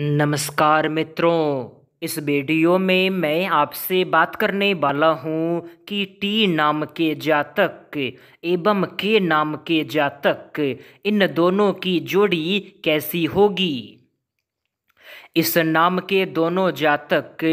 नमस्कार मित्रों इस वीडियो में मैं आपसे बात करने वाला हूँ कि टी नाम के जातक एवं के नाम के जातक इन दोनों की जोड़ी कैसी होगी इस नाम के दोनों जातक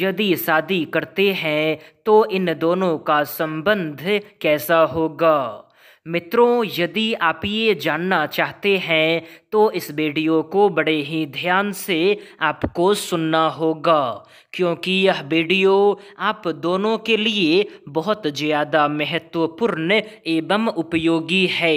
यदि शादी करते हैं तो इन दोनों का संबंध कैसा होगा मित्रों यदि आप ये जानना चाहते हैं तो इस वीडियो को बड़े ही ध्यान से आपको सुनना होगा क्योंकि यह वीडियो आप दोनों के लिए बहुत ज़्यादा महत्वपूर्ण एवं उपयोगी है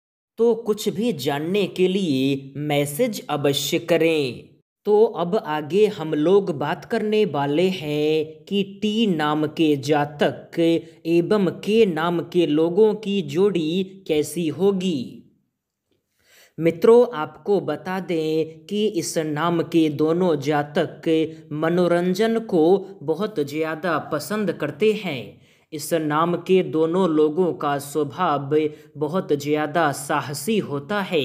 तो कुछ भी जानने के लिए मैसेज अवश्य करें तो अब आगे हम लोग बात करने वाले हैं कि टी नाम के जातक एवं के नाम के लोगों की जोड़ी कैसी होगी मित्रों आपको बता दें कि इस नाम के दोनों जातक मनोरंजन को बहुत ज़्यादा पसंद करते हैं इस नाम के दोनों लोगों का स्वभाव बहुत ज़्यादा साहसी होता है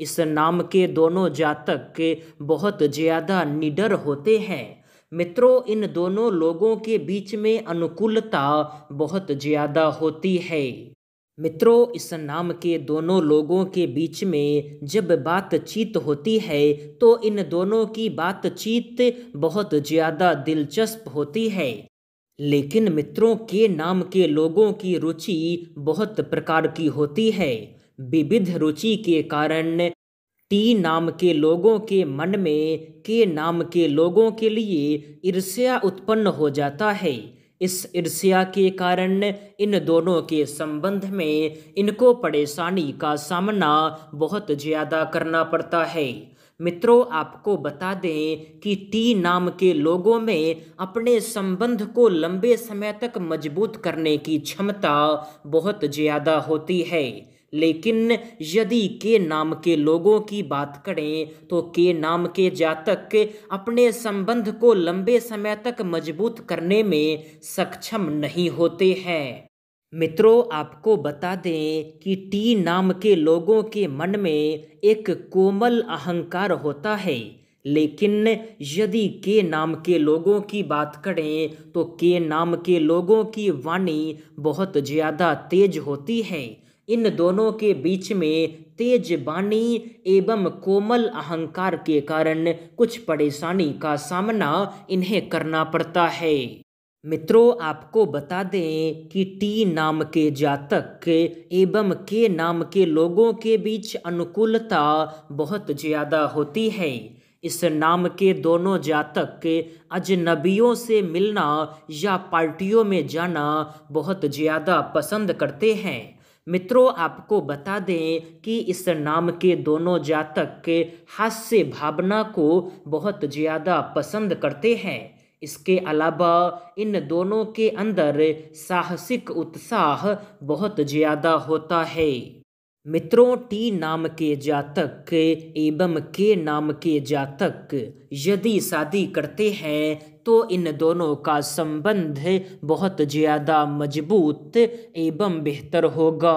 इस नाम के दोनों जातक बहुत ज़्यादा निडर होते हैं मित्रों इन दोनों लोगों के बीच में अनुकूलता बहुत ज़्यादा होती है मित्रों इस नाम के दोनों लोगों के बीच में जब बातचीत होती है तो इन दोनों की बातचीत बहुत ज़्यादा दिलचस्प होती है लेकिन मित्रों के नाम के लोगों की रुचि बहुत प्रकार की होती है विविध रुचि के कारण टी नाम के लोगों के मन में के नाम के लोगों के लिए ईर्ष्या उत्पन्न हो जाता है इस ईर्ष्या के कारण इन दोनों के संबंध में इनको परेशानी का सामना बहुत ज़्यादा करना पड़ता है मित्रों आपको बता दें कि टी नाम के लोगों में अपने संबंध को लंबे समय तक मजबूत करने की क्षमता बहुत ज़्यादा होती है लेकिन यदि के नाम के लोगों की बात करें तो के नाम के जातक अपने संबंध को लंबे समय तक मजबूत करने में सक्षम नहीं होते हैं मित्रों आपको बता दें कि टी नाम के लोगों के मन में एक कोमल अहंकार होता है लेकिन यदि के नाम के लोगों की बात करें तो के नाम के लोगों की वाणी बहुत ज़्यादा तेज होती है इन दोनों के बीच में तेज वाणी एवं कोमल अहंकार के कारण कुछ परेशानी का सामना इन्हें करना पड़ता है मित्रों आपको बता दें कि टी नाम के जातक एवं के नाम के लोगों के बीच अनुकूलता बहुत ज़्यादा होती है इस नाम के दोनों जातक अजनबियों से मिलना या पार्टियों में जाना बहुत ज़्यादा पसंद करते हैं मित्रों आपको बता दें कि इस नाम के दोनों जातक हास्य भावना को बहुत ज़्यादा पसंद करते हैं इसके अलावा इन दोनों के अंदर साहसिक उत्साह बहुत ज़्यादा होता है मित्रों टी नाम के जातक एवं के नाम के जातक यदि शादी करते हैं तो इन दोनों का संबंध बहुत ज़्यादा मजबूत एवं बेहतर होगा